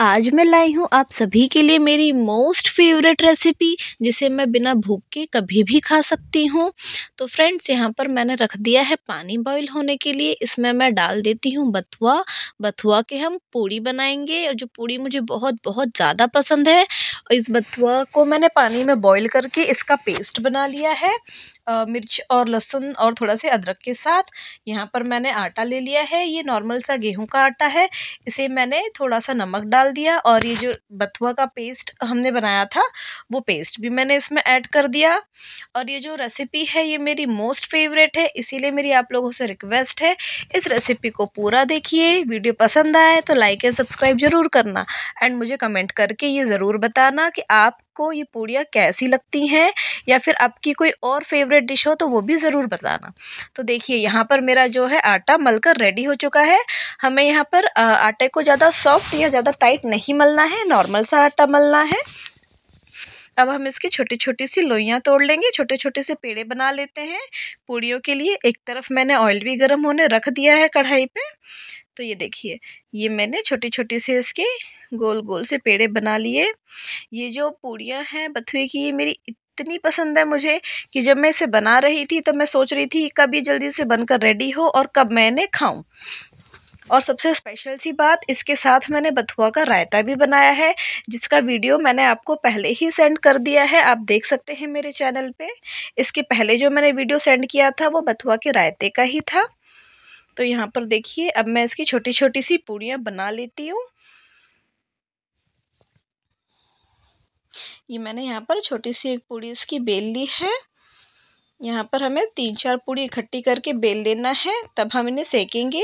आज मैं लाई हूँ आप सभी के लिए मेरी मोस्ट फेवरेट रेसिपी जिसे मैं बिना भूख के कभी भी खा सकती हूँ तो फ्रेंड्स यहाँ पर मैंने रख दिया है पानी बॉईल होने के लिए इसमें मैं डाल देती हूँ बथुआ बथुआ के हम पूड़ी बनाएंगे और जो पूड़ी मुझे बहुत बहुत ज़्यादा पसंद है और इस बथुआ को मैंने पानी में बॉयल करके इसका पेस्ट बना लिया है मिर्च और लहसुन और थोड़ा सा अदरक के साथ यहाँ पर मैंने आटा ले लिया है ये नॉर्मल सा गेहूं का आटा है इसे मैंने थोड़ा सा नमक डाल दिया और ये जो बथुआ का पेस्ट हमने बनाया था वो पेस्ट भी मैंने इसमें ऐड कर दिया और ये जो रेसिपी है ये मेरी मोस्ट फेवरेट है इसीलिए मेरी आप लोगों से रिक्वेस्ट है इस रेसिपी को पूरा देखिए वीडियो पसंद आए तो लाइक एंड सब्सक्राइब ज़रूर करना एंड मुझे कमेंट करके ये ज़रूर बताना कि आप आपको ये पूड़ियाँ कैसी लगती हैं या फिर आपकी कोई और फेवरेट डिश हो तो वो भी ज़रूर बताना तो देखिए यहाँ पर मेरा जो है आटा मलकर रेडी हो चुका है हमें यहाँ पर आटे को ज़्यादा सॉफ्ट या ज़्यादा टाइट नहीं मलना है नॉर्मल सा आटा मलना है अब हम इसकी छोटी छोटी सी लोइयाँ तोड़ लेंगे छोटे छोटे से पेड़े बना लेते हैं पूड़ियों के लिए एक तरफ मैंने ऑयल भी गर्म होने रख दिया है कढ़ाई पे तो ये देखिए ये मैंने छोटी छोटी से इसके गोल गोल से पेड़े बना लिए ये जो पूड़ियाँ हैं बथुए की ये मेरी इतनी पसंद है मुझे कि जब मैं इसे बना रही थी तब मैं सोच रही थी कब ये जल्दी से बनकर रेडी हो और कब मैंने खाऊं और सबसे स्पेशल सी बात इसके साथ मैंने बथुआ का रायता भी बनाया है जिसका वीडियो मैंने आपको पहले ही सेंड कर दिया है आप देख सकते हैं मेरे चैनल पे इसके पहले जो मैंने वीडियो सेंड किया था वो बथुआ के रायते का ही था तो यहाँ पर देखिए अब मैं इसकी छोटी छोटी सी पूड़ियाँ बना लेती हूँ ये मैंने यहाँ पर छोटी सी एक पूड़ी इसकी बेल ली है यहाँ पर हमें तीन चार पूड़ी इकट्ठी करके बेल लेना है तब हम इन्हें सेकेंगे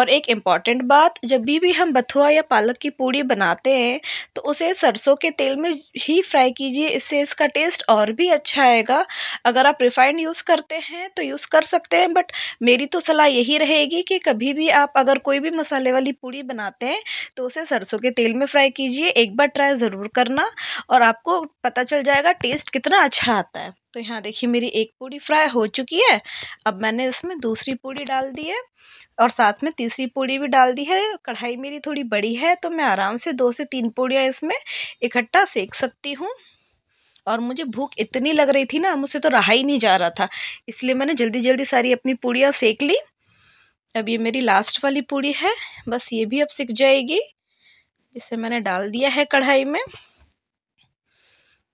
और एक इम्पॉर्टेंट बात जब भी भी हम बथुआ या पालक की पूड़ी बनाते हैं तो उसे सरसों के तेल में ही फ्राई कीजिए इससे इसका टेस्ट और भी अच्छा आएगा अगर आप रिफाइंड यूज़ करते हैं तो यूज़ कर सकते हैं बट मेरी तो सलाह यही रहेगी कि कभी भी आप अगर कोई भी मसाले वाली पूड़ी बनाते हैं तो उसे सरसों के तेल में फ्राई कीजिए एक बार ट्राई ज़रूर करना और आपको पता चल जाएगा टेस्ट कितना अच्छा आता है तो यहाँ देखिए मेरी एक पूड़ी फ्राई हो चुकी है अब मैंने इसमें दूसरी पूड़ी डाल दी है और साथ में तीसरी पूड़ी भी डाल दी है कढ़ाई मेरी थोड़ी बड़ी है तो मैं आराम से दो से तीन पूड़ियाँ इसमें इकट्ठा सेक सकती हूँ और मुझे भूख इतनी लग रही थी ना मुझसे तो रहा ही नहीं जा रहा था इसलिए मैंने जल्दी जल्दी सारी अपनी पूड़ियाँ सेक ली अब ये मेरी लास्ट वाली पूड़ी है बस ये भी अब सिक जाएगी इसे मैंने डाल दिया है कढ़ाई में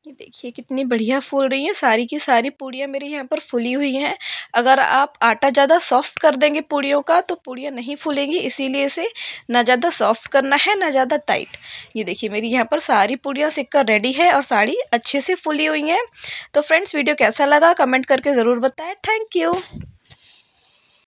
ये देखिए कितनी बढ़िया फूल रही हैं सारी की सारी पूड़ियाँ मेरी यहाँ पर फूली हुई हैं अगर आप आटा ज़्यादा सॉफ्ट कर देंगे पूड़ियों का तो पूड़ियाँ नहीं फूलेंगी इसीलिए इसे ना ज़्यादा सॉफ्ट करना है ना ज़्यादा टाइट ये देखिए मेरी यहाँ पर सारी पूड़ियाँ सिक कर रेडी है और साड़ी अच्छे से फूली हुई हैं तो फ्रेंड्स वीडियो कैसा लगा कमेंट करके ज़रूर बताएँ थैंक यू